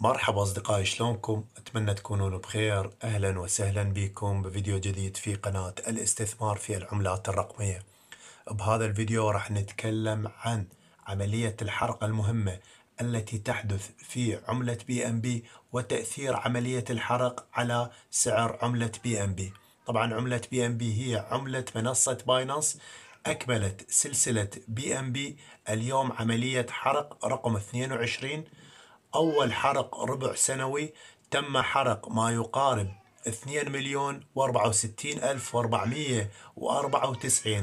مرحبا أصدقائي شلونكم؟ أتمنى تكونون بخير أهلا وسهلا بكم بفيديو جديد في قناة الاستثمار في العملات الرقمية بهذا الفيديو راح نتكلم عن عملية الحرق المهمة التي تحدث في عملة بي ام بي وتأثير عملية الحرق على سعر عملة بي ام بي طبعا عملة بي ام بي هي عملة منصة باينانس أكملت سلسلة بي ام بي اليوم عملية حرق رقم 22 أول حرق ربع سنوي تم حرق ما يقارب 2 مليون و64 ألف و494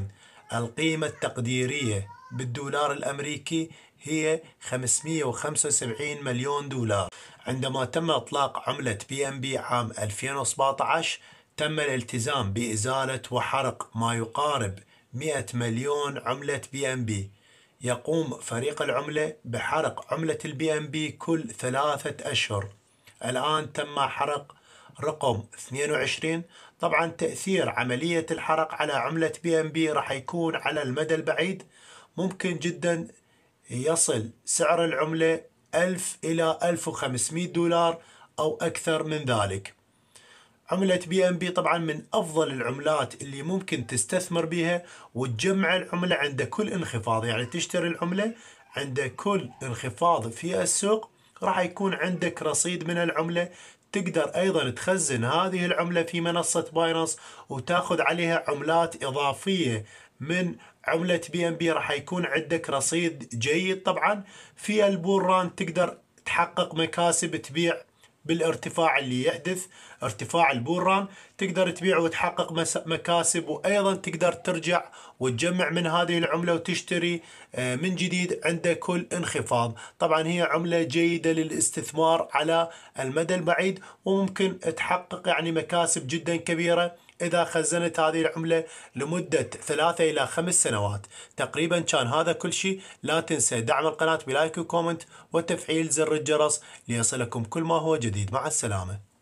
القيمة التقديرية بالدولار الأمريكي هي 575 مليون دولار عندما تم إطلاق عملة بي ام بي عام 2017 تم الالتزام بإزالة وحرق ما يقارب 100 مليون عملة بي ام بي يقوم فريق العملة بحرق عملة البي ام بي كل ثلاثة أشهر الآن تم حرق رقم 22 طبعا تأثير عملية الحرق على عملة بي ام بي راح يكون على المدى البعيد ممكن جدا يصل سعر العملة 1000 إلى 1500 دولار أو أكثر من ذلك عملة بي ام بي طبعا من افضل العملات اللي ممكن تستثمر بها وتجمع العملة عند كل انخفاض يعني تشتري العملة عند كل انخفاض في السوق راح يكون عندك رصيد من العملة تقدر ايضا تخزن هذه العملة في منصة باينانس وتاخذ عليها عملات اضافية من عملة بي ام بي راح يكون عندك رصيد جيد طبعا في البوران تقدر تحقق مكاسب تبيع بالارتفاع اللي يحدث ارتفاع البوران تقدر تبيع وتحقق مكاسب وأيضا تقدر ترجع وتجمع من هذه العملة وتشتري آه، من جديد عند كل انخفاض طبعا هي عملة جيدة للاستثمار على المدى البعيد وممكن تحقق يعني مكاسب جدا كبيرة إذا خزنت هذه العملة لمدة ثلاثة إلى خمس سنوات تقريبا كان هذا كل شيء لا تنسى دعم القناة بلايك وكومنت وتفعيل زر الجرس ليصلكم كل ما هو جديد مع السلامة